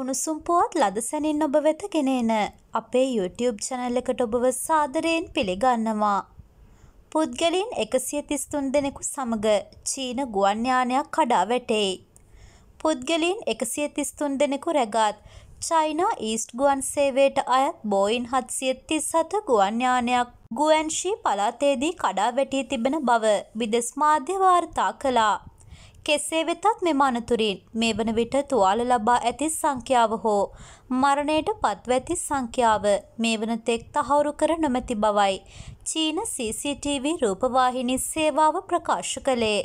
උණුසුම් පුවත් ලදසැනින් ඔබ වෙත ගෙන එන අපේ YouTube channel එකට ඔබව සාදරයෙන් පිළිගන්නවා. පුද්ගලයන් 133 දෙනෙකු සමග චීන ගුවන් යානයක් කඩා වැටේ. පුද්ගලයන් 133 දෙනෙකු රැගත් චයිනා ඊස්ට් ගුවන් සේවයට අයත් බෝයින් 737 ගුවන් යානයක් ගුවන්ෂී පළාතේදී කඩා වැටී තිබෙන බව විදෙස් මාධ්‍ය වාර්තා කළා. කෙසේ වෙතත් මෙම අනතුරින් මේ වන විට තුවාල ලබා ඇති සංඛ්‍යාව හෝ මරණයට පත්වැති සංඛ්‍යාව මේ වන තෙක් තහවුරු කර නොමැති බවයි චීන CCTV රූපවාහිනි සේවාව ප්‍රකාශ කළේ.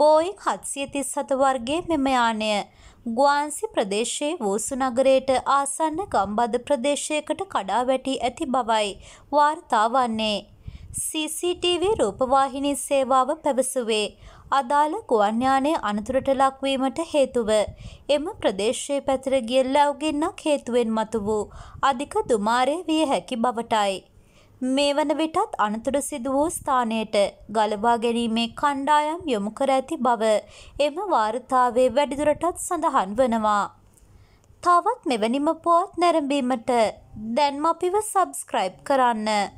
බෝයින් හත්සිය තිස්හත වර්ගේ මෙම යානය ගුවන්සි ප්‍රදේශයේ වූසු නගරයට ආසන්න ගම්බද ප්‍රදේශයකට කඩා වැටී ඇති බවයි වාර්තා වන්නේ. CCTV රූපවාහිනි සේවාව පැවසුවේ අදාළ ගුවන් යානය අනතුරට ලක්වීමට හේතුව එම ප්‍රදේශයේ පැතිර ගිය ලැව්ගින්නක් හේතුවෙන් මතු වූ අධික දුමාරය විය හැකි බවටයි. මේ වන විටත් අනතුර සිදු වූ ස්ථානයට ගලවා ගැනීමේ කණ්ඩායම් යොමු කර ඇති බව එම වාර්තාවේ වැඩිදුරටත් සඳහන් වනවා. තවත් මෙවැනිම පුවත් නැරඹීමට දැන්ම අපිව සබස්ක්‍රයිබ් කරන්න.